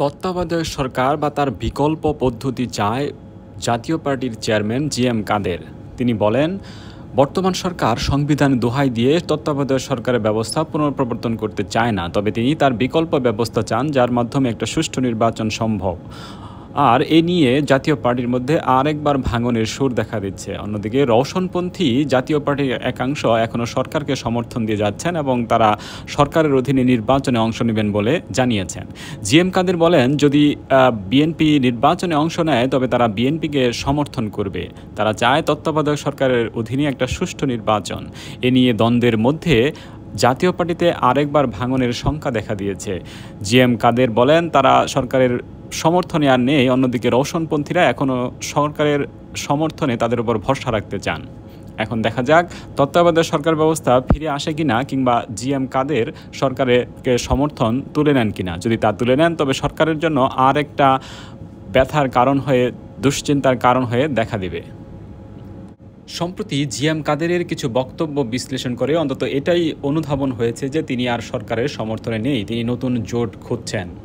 তত্ত্বাবধায়ক সরকার বা তার বিকল্প পদ্ধতি চায় জাতীয় পার্টির চেয়ারম্যান জি এম কাদের তিনি বলেন বর্তমান সরকার সংবিধান দোহাই দিয়ে তত্ত্বাবধায়ক সরকারের ব্যবস্থা পুনঃপ্রবর্তন করতে চায় না তবে তিনি তার বিকল্প ব্যবস্থা চান যার মাধ্যমে একটা সুষ্ঠু নির্বাচন সম্ভব আর এ নিয়ে জাতীয় পার্টির মধ্যে আরেকবার ভাঙনের সুর দেখা দিচ্ছে অন্যদিকে রওশনপন্থী জাতীয় পার্টির একাংশ এখনও সরকারকে সমর্থন দিয়ে যাচ্ছেন এবং তারা সরকারের অধীনে নির্বাচনে অংশ নেবেন বলে জানিয়েছেন জি এম কাদের বলেন যদি বিএনপি নির্বাচনে অংশ নেয় তবে তারা বিএনপিকে সমর্থন করবে তারা চায় তত্ত্বাবধায়ক সরকারের অধীনে একটা সুষ্ঠু নির্বাচন এ নিয়ে দ্বন্দ্বের মধ্যে জাতীয় পার্টিতে আরেকবার ভাঙনের সংখ্যা দেখা দিয়েছে জি এম কাদের বলেন তারা সরকারের সমর্থনে আর নেই অন্যদিকে রওশনপন্থীরা এখনও সরকারের সমর্থনে তাদের উপর ভরসা রাখতে চান এখন দেখা যাক তত্ত্বাবধায়ক সরকার ব্যবস্থা ফিরে আসে কিনা কিংবা জিএম কাদের সরকারকে সমর্থন তুলে নেন কিনা যদি তা তুলে নেন তবে সরকারের জন্য আর একটা ব্যথার কারণ হয়ে দুশ্চিন্তার কারণ হয়ে দেখা দেবে সম্প্রতি জিএম কাদেরের কিছু বক্তব্য বিশ্লেষণ করে অন্তত এটাই অনুধাবন হয়েছে যে তিনি আর সরকারের সমর্থনে নেই তিনি নতুন জোট খুঁজছেন